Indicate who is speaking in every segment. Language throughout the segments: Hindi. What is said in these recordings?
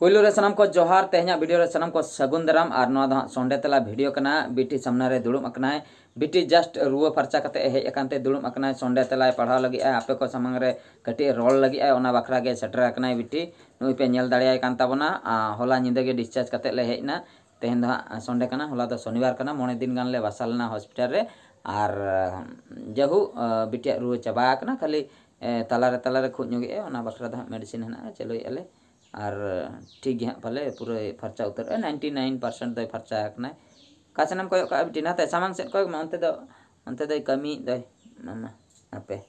Speaker 1: पुलो सामना को जोहार तेहना भिडियो सामान को सगुन दाराम संडे तला भिडियो करना बीटी सामने दुड़बा बीटी जस्ट रुआ फार्चा करते हेकान दुड़बा संडे तलाय पढ़ा लगे आपे को सामांग कटी रोल लगे बाखड़ा सेटर कर बीटी नई पे नल दाएकाना हला निंदे डिस्चार्ज कर हेना तेहन संडे हला तो शनिवार मे दिन गान बसा हॉस्पिटल और जहू बीटी रुआ चाबाक खाली तलाारे तलाारे खुद नगे बाखड़ा दा मेडिसिन हे चलो अलग और ठीक है पहले पूरे फर्चा उतर नाइनटी नाइन पार्सेंट दो फर्चा का काचना कय कटी सामान सब कय तो, तो कमी दपे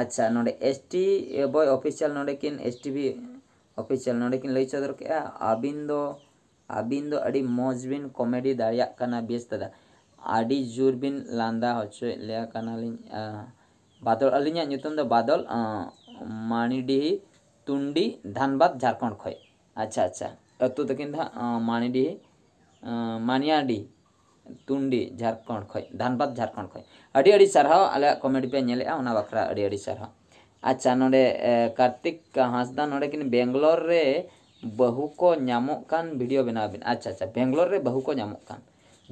Speaker 1: अच्छा ना एस टी बॉय ऑफिसियल नोकिन एस टी बी ऑफिसियल नोकिन लै चोद अबिनो अबिन मजबिन कमेडी दाड़ा बेच दादा अभी जोर बिन लादा हचले बदल अली तो बदल मानीडी तुंडी धनबाद झारखंड खय अच्छा अच्छा अतु तकिन मानीडी मानियाडी तुंडी झारखंड खय धनबाद झारखंड खय अडी अडी सरहा आले कॉमेडी पे नेले आ उना बखरा अडी अडी सरहा अच्छा नोडे कार्तिक हासदा नोडे किन बेंगलोर रे बहु को नामोक कान वीडियो बना बिन अच्छा अच्छा बेंगलोर रे बहु को नामोक कान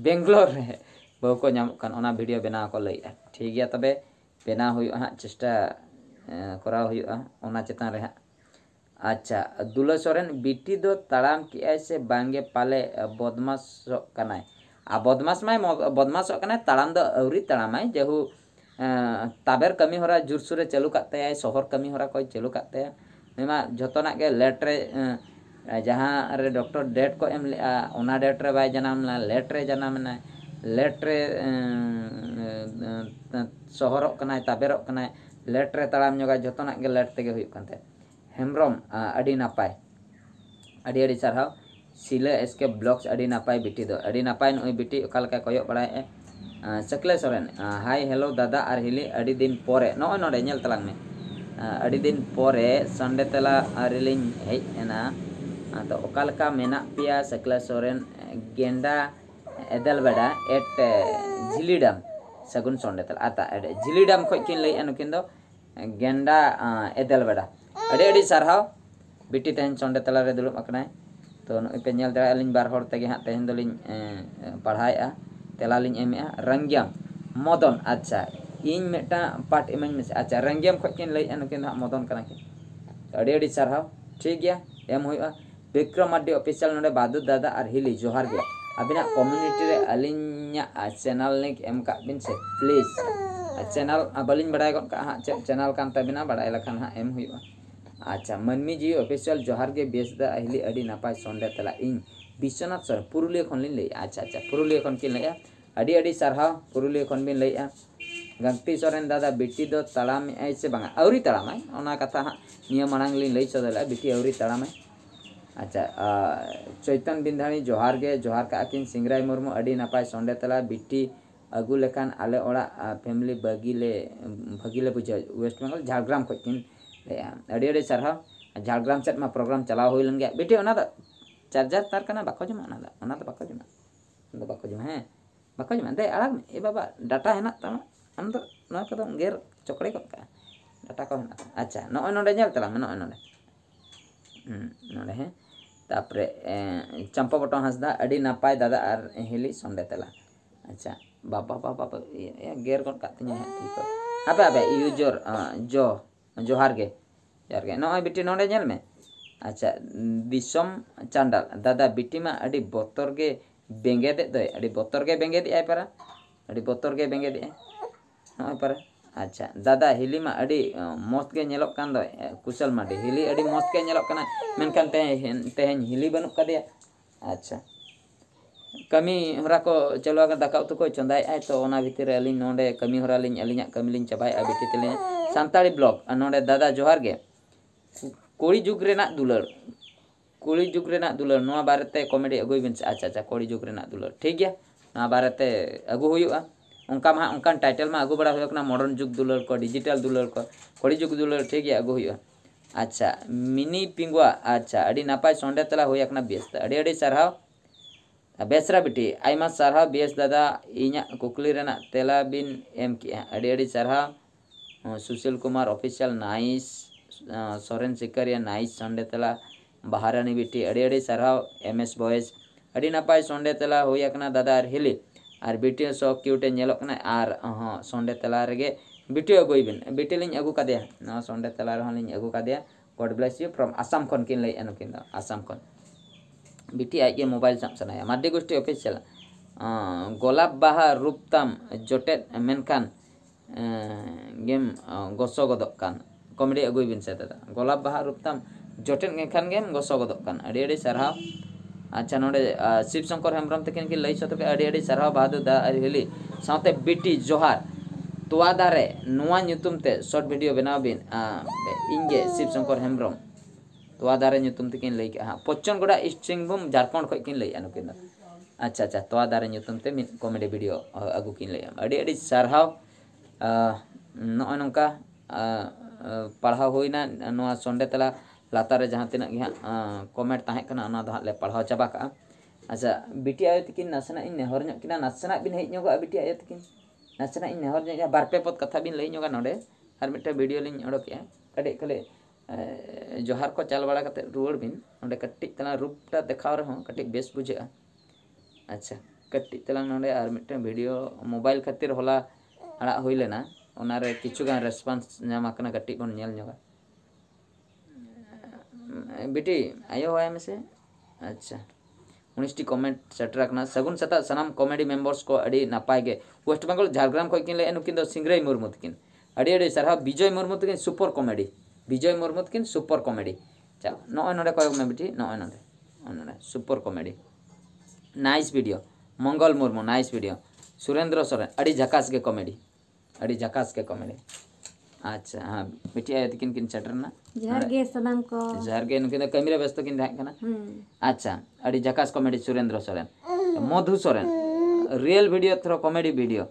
Speaker 1: बेंगलोर रे बहु को नामोक कान उना वीडियो बना को लई ठीक है तबे बना हुई हां चेष्टा करा हुई हां चेतन रहा अच्छा दुला सोरेन बीटी दो ताराम कि ऐसे बांगे पाले बदमाश करना है आ बदमाश माय बदमाश करना है ताराम दो अवरी ताराम माय जहु ताबेर कमी हो रहा जुर सुरे चलो करते हैं सोहर कमी हो रहा कोई चलो करते हैं मैं मां जो तो ना के लेटर जहां रे डॉक्टर डेट को एम उन्हा डेटर भाई जनाम ना लेटर जनाम ना लेटर सोहर करना है ताबेर करना है लेटर ताराम जोगा जो तो ना के लेटर के हुई करते हैं ᱦᱮᱢᱵᱨᱚᱢ ᱟᱹᱰᱤ ᱱᱟᱯᱟᱭ ᱟᱹᱰᱤ ᱟᱹᱰᱤ ᱥᱟᱨᱦᱟᱣ ᱥᱤᱞᱟᱹ ᱮᱥᱠᱮ ᱵᱞᱚᱜᱽᱥ ᱟᱹᱰᱤ ᱱᱟᱯᱟᱭ ᱵᱤᱴᱤ ᱫᱚ ᱟᱹᱰᱤ ᱱᱟᱯᱟᱭ ᱱᱩᱭ ᱵᱤᱴᱤ ᱚᱠᱟ ᱞᱮᱠᱟ ᱠᱚᱭᱚᱜ ᱵᱟᱲᱟᱭᱮᱫᱼᱮ ᱥᱟᱠᱞᱮ ᱥᱚᱨᱮᱱ ᱦᱟᱭ ᱦᱮᱞᱳ ᱫᱟᱫᱟ ᱟᱨ ᱦᱤᱞᱤ ᱟᱹᱰᱤ ᱫᱤᱱ ᱯᱚᱨᱮ ᱱᱚᱜᱼᱚᱭ ᱱᱚᱰᱮ ᱧᱮᱞ ᱛᱟᱞᱟᱝ ᱢᱮ ᱟᱹᱰᱤ ᱫᱤᱱ ᱯᱚᱨᱮ ᱥᱟᱱᱰᱮ ᱛᱮᱞᱟ ᱟᱹᱨᱤᱞᱤᱧ ᱦᱮᱡ ᱮᱱᱟ ᱟᱫᱚ ᱚᱠᱟ ᱞᱮᱠᱟ ᱢᱮᱱᱟᱜ ᱯᱮᱭᱟ ᱥᱟᱠᱞᱮ ᱥᱚᱨᱮᱱ ᱜᱮᱸᱫᱟ ᱮᱫᱮᱞ ᱵᱮᱰᱟ ᱮᱴ ᱡᱷᱤᱞᱤᱰᱟᱢ ᱥᱟᱹᱜᱩᱱ ᱥᱚᱱᱰᱮ ᱛᱮᱞᱟ ᱟᱛᱟ ᱮᱴ ᱡᱷᱤᱞᱤᱰᱟᱢ ᱠᱷᱚᱡ ᱠᱤᱱ ᱞᱟᱹᱭᱮᱫᱼᱟ ᱱᱩᱠᱤᱱ ᱫᱚ ᱜᱮᱸᱫᱟ ᱮᱫᱮᱞ ᱵᱮᱰᱟ अड़े अड़े सारा बिटी तेज चंडे तलारे दुर्बकना तो पेल तेरा अली बार तेगे हाँ तेज दल पढ़ाए तेलाली एम रंगियम मदन अच्छा इन मिट्टा पाट इमें अच्छा रंगियम खुद लैया नुकिन हाँ मदन कर सारा ठीक है एम हो विक्रम आड्डी अफिसियल ना बदुद दादा और हिली जोहार गया अभी कम्यूनिटी अली चैनल लिंक एम बीन से प्लीज चैनल बाली बाड़ा गा हाँ चे चैनल बड़ा लेखान हाँ एम होगा अच्छा मनमी जी ऑफिशियल जोहार के बेसदा अहिले अड़ी नपाय सोंडे तला इन विश्वनाथ सर पुरुलिया खन लिन लई अच्छा अच्छा पुरुलिया खन के लई अड़ी अड़ी सर हा पुरुलिया खन बिन लई गंगती सोरेन दादा बेटी दो तड़ा में आई से बंगा अवरी तड़ा में ओना कथा नियम मणांग लिन लई सदल बेटी अवरी तड़ा में अच्छा चैतन्य बिंधाणी जोहार गे जोहार का अकिन सिंगराय मुर्मू अड़ी नपाय सोंडे तला बिट्टी अगू लेखान आले ओड़ा फैमिली बगीले बगीले बुझा वेस्ट बंगाल झाड़ग्राम खोकिन अड़ी सारा झाड़ग्राम सेट में प्रोग्राम चलाव हो लन गया बेटे चार्जर तार करना बाको जमा बाको जमा बाको जमा हैं बाको जमा दे आड़ ए बाबा डाटा है तमा आम तो गेर चकड़े को डाटा को अच्छा नो नोड़े तला में नौ नोड़े हैं तापरे चंपा बटो हंसदा अभी नपाय दादा और हिली सोंडे तेला अच्छा बाबा बाबा बाबा गेर गन का ठीक है अबे यूजर जो ᱡᱚᱦᱟᱨ ᱜᱮ ᱡᱚᱦᱟᱨ ᱜᱮ ᱱᱚᱜᱼᱚᱭ ᱵᱤᱴᱤ ᱱᱚᱰᱮ ᱧᱮᱞ ᱢᱮ ᱟᱪᱪᱷᱟ ᱫᱤᱥᱚᱢ ᱪᱟᱸᱰᱟᱞ ᱫᱟᱫᱟ ᱵᱤᱴᱤ ᱢᱟ ᱟᱹᱰᱤ ᱵᱚᱛᱚᱨ ᱜᱮ ᱵᱮᱸᱜᱮᱫᱮᱫ ᱫᱚᱭ ᱟᱹᱰᱤ ᱵᱚᱛᱚᱨ ᱜᱮ ᱵᱮᱸᱜᱮᱫᱮᱜᱼᱟᱭ ᱯᱟᱨᱟ ᱟᱹᱰᱤ ᱵᱚᱛᱚᱨ ᱜᱮ ᱵᱮᱸᱜᱮᱫᱮᱜᱼᱟᱭ ᱱᱚᱜᱼᱚᱭ ᱯᱟᱨᱟ अच्छा दादा हिली में अड़ी मस्त के कान दो कुशल माटी हिली अड़ी मस्त के मेनखान तेहेन तेहेन हिली बनू कदे अच्छा कमी हरा को चलवा दाका उतु को चंदा आए तो भितर अली ना कमी हरा लिंग अली कमी चाबा बेटी तेल सानताड़ी ब्लॉक ना दादा जोहार गे कुड़ी जुग रेना दुलर कुड़ी जुग रेना दुलर ना बारे ते कमेडी अगुई बन अच्छा अच्छा कुड़ी जुग रेना दुलर ठीक है ना बारे ते अगू हो उनका हाँ उनका टाइटल में अगू बड़ा होना मॉडर्न जुग दुलर को डिजिटल दुलर को कड़ी जुग दुलर ठीक है अगू अच्छा मिनी पिंगुआ अच्छा अड़ी नपाय सोडे तला होना बेस्त अड़ी अड़ी सारा बेसरा ᱵᱤᱴᱤ आई ᱥᱟᱨᱦᱟᱣ ᱵᱮᱥ ᱫᱟᱫᱟ ᱤᱧᱟᱹᱜ ᱠᱩᱠᱞᱤ ᱨᱮᱱᱟᱜ ᱛᱮᱞᱟ ᱵᱤᱱ ᱮᱢ ᱠᱮᱜᱼᱟ ᱟᱹᱰᱤ ᱟᱹᱰᱤ ᱥᱟᱨᱦᱟᱣ Sushil nice official nice Soren सिकरिया नाइस सोंडेतला बहारानी बिटी अड़ी अड़ी साराव एम एस बॉयज अड़ी नपाय सोंडेतला हुयकना दादा और हिली और बिटी सो क्यूटे नेलोकना और हाँ सोंडेतला रगे बिटी अगुई बिन बिटी लिंग अगु कदे ना सोंडेतला रहन लिंग अगु कदे गॉड यू फ्रॉम आसाम खन किन लई बीटी आज ये मोबाइल सामसनाया माड्डी गोष्ठी ऑफिशियल गोलाप बाहा रूपताम जोटेद मेनखान गेम गोसो गदक कमेडी अगुई से दादा गोलाप बाहा रूपताम जटेद खान गेम गोसो गदक अड़ी अड़ी अच्छा नोडे शिव शंकर हेम्ब्रम तकिन की लई सतके अड़ी बहादुर दा हिली बीटी बिटी जोहार तोआ दारे नुआ शॉर्ट वीडियो बनाबिन इंगे शिवशंकर शंकर हेम्ब्रम तो दारे लैके हाँ पच्चन गोडा ईस्ट सिंहभूम झारखंड खुद कि लैया नुकिन अच्छा अच्छा तो दारे कमेडी भिडियो अगू कि लैया सारहव नौका पढ़ा होना सोडे तला लातारे जहाँ तीन हाँ कमेंट तहकना हाँ पढ़ा चाबाक अच्छा बीटी आयो तक नाचना नेहर ना नाचना बीन हेजोग बीटी आयो तक नाचना नेहर बारपे पद कथा बीन लैजोग नोटे और मिट्टे भिडियो लिंक उड़ोक है कटे खाली जोहार को चल बड़ा करते रुड़ बीन उन्हें कट्टी तलान रूप टा देखा हो रहे हों कट्टी बेस बुझे अच्छा कट्टी तलान उन्हें आर मिट्टे वीडियो मोबाइल खतिर होला अड़ा हुई लेना उन्हारे किचुगा रेस्पांस न्याम आकना कट्टी को नियल न्योगा बेटी आयो हुआ है मेसे अच्छा उन्नीस्टी कमेंट सेट रखना सगुन सता सनाम कॉमेडी मेंबर्स को अड़ी नपाय गए वेस्ट बंगाल झारग्राम को किन ले एनुकिन दो सिंगरे मुर्मू थकिन अड़ी अड़ी सरहा विजय मुर्मू थकिन सुपर कॉमेडी विजय मुर्मू ᱛᱟᱹᱠᱤᱱ सुपर कमेडी चल नए ᱱᱚᱰᱮ ᱠᱚᱭᱚᱜ ᱢᱮ ᱵᱤᱴᱤ ᱱᱚᱜᱼᱚᱭ ᱱᱚᱰᱮ ᱱᱚᱰᱮ super comedy nice video Mangal Murmu nice video Surendra Soren अड़ी झकास के कमेडी अड़ी झकास के कमेडी अच्छा हाँ बिटिया आए किन किन चटर ना जहर सलाम को जहर गे कैमरा व्यस्त किन करना अच्छा अड़ी झकास comedy Surendra Soren Madhu Soren real video थ्रो comedy video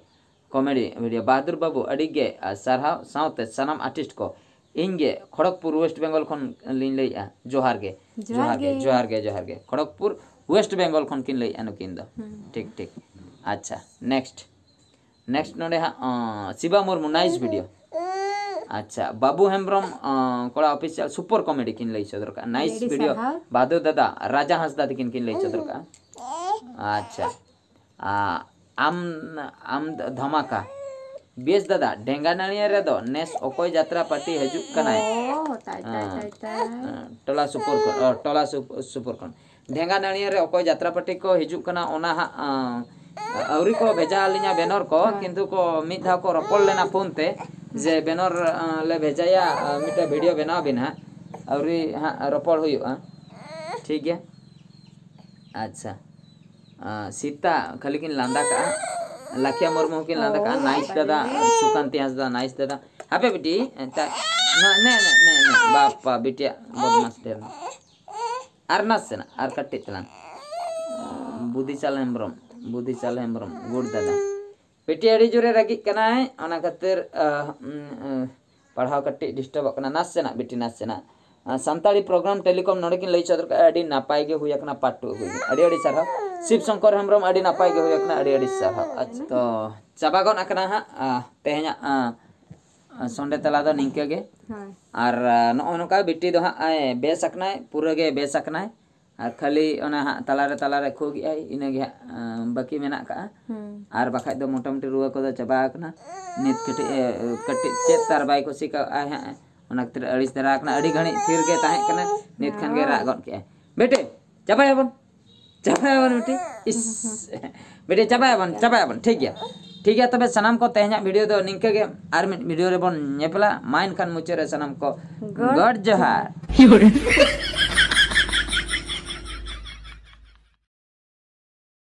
Speaker 1: comedy video Bahadur Babu अड़ी गे सारहा साउते सनम आर्टिस्ट को ᱤᱧ ᱜᱮ ᱠᱷᱚᱲᱚᱜᱽᱯᱩᱨ ᱳᱭᱮᱥᱴ ᱵᱮᱝᱜᱚᱞ ᱠᱷᱚᱱ ᱞᱤᱧ ᱞᱟᱹᱭᱮᱜᱼᱟ ᱡᱚᱦᱟᱨ ᱜᱮ ᱡᱚᱦᱟᱨ ᱜᱮ ᱡᱚᱦᱟᱨ ᱜᱮ ᱡᱚᱦᱟᱨ ᱜᱮ ᱠᱷᱚᱲᱚᱜᱽᱯᱩᱨ ᱳᱭᱮᱥᱴ ᱵᱮᱝᱜᱚᱞ ᱠᱷᱚᱱ ᱠᱤᱱ ᱞᱟᱹᱭᱮᱜᱼᱟ ᱱᱩᱠᱤᱱ ᱫᱚ ᱴᱷᱤᱠ ᱴᱷᱤक अच्छा नेक्स्ट नेक्स्ट नोडे हाँ शिवा मुर्मू नाइस वीडियो अच्छा Babu Hembrom Koda official super comedy किन लई सदर का नाइस वीडियो बादू दादा राजा हंसदा किन किन लई सदर का अच्छा आम आम धमाका बेस दादा ढेंगानिया नेस ओकोय जात्रा पार्टी हजु कनाय हाँ, हाँ, टोला सुपुर टोला सुपुर कन ढेंगानिया रे ओकोय जात्रा पार्टी को हजु कना ओना आउरी को भेजा आलिया बेनर को हाँ। किंतु को मिद को रपल लेना फोन जे बेनर ले भेजाया मिटा वीडियो बना बिना आउरी हां रपल होयो ठीक है अच्छा सीता खाली किन लांदा का ಲಕ್ಯ ಮುರ್ಮು ಹುಕಿಲ್ ನಂದಕ ನಾಯಿಸ್ತದ ಸುಖಂತಿ ಹಸ್ದ ನಾಯಿಸ್ತದ ಅಪ್ಪೆ ಬಿಟ್ಟಿ ಅಂತ ನೇ ನೇ ನೇ ನೇ ಬಾಪ್ಪ ಬಿಟ್ಟಿಯ ಬದ್ಮಾಸ್ತೇರ್ ಅರ್ನಸ್ಸನ ಅರ್ ಕಟ್ಟಿತ್ತಲ ಬುದ್ಧಿ ಚಾಲ ಹೆಂಬ್ರಮ್ ಬುದ್ಧಿ ಚಾಲ ಹೆಂಬ್ರಮ್ ಗುಡ್ದದ ಪಿಟಿ ಅಡಿ ಜೋರೆ ರಗಿ ಕನಾಯ್ ಅವನ ಕತ್ತಿರ್ ಪಡಾವ್ ಕಟ್ಟಿ ಡಿಸ್ಟರ್ಬ್ ಕನ ನಸ್ಸೆನ ಬಿಟ್ಟಿ ನಸ್ಸೆನ ಸಂತಾಳಿ ಪ್ರೋಗ್ರಾಮ್ ಟೆಲಿಕಾಂ ನೋಡಕಿನ್ ಲೈ ಚದ್ರ ಅಡಿ ನಪಾಯಿಗೆ ಹುಯಕನ ಪಾಟು ಅಡಿ ಅಡಿ ಸರ್ शिव शंकर हेम्रम नपाय के तो चाबा गन अकना हा सोंडे तला हाँ। दो और हाँ, बेस अकना पूरा के बेस अकना और खाली ओना हा तला रे तला रे हाँ, बाकी मेना और बाखा दो मोटा रुआ को चाबा नित कटे चे तार बै को हाँ आ अड़ी दारा घड़ी थिर फिर के नित खान रग रा के बेटे चाबा ᱪᱟᱵᱟᱭᱟᱵᱚᱱ ᱵᱤᱴᱤ ᱤᱥ ᱵᱤᱴᱤ ᱪᱟᱵᱟᱭᱟᱵᱚᱱ ᱪᱟᱵᱟᱭᱟᱵᱚᱱ ᱴᱷᱤᱠ ᱜᱮᱭᱟ ᱴᱷᱤᱠ ᱜᱮᱭᱟ ᱛᱚᱵᱮ ᱥᱟᱱᱟᱢ ᱠᱚ ᱛᱮᱦᱮᱧᱟᱜ ᱵᱷᱤᱰᱤᱭᱳ ᱫᱚ ᱱᱤᱝᱠᱟᱹ ᱜᱮ ᱟᱨ ᱢᱤᱫ ᱵᱷᱤᱰᱤᱭᱳ ᱨᱮᱵᱚᱱ ᱧᱮᱯᱮᱞᱟ ᱢᱟ ᱮᱱᱠᱷᱟᱱ ᱢᱩᱪᱟᱹᱫ ᱨᱮ ᱥᱟᱱᱟᱢ ᱠᱚ ᱜᱚᱰ ᱡᱚᱦᱟᱨ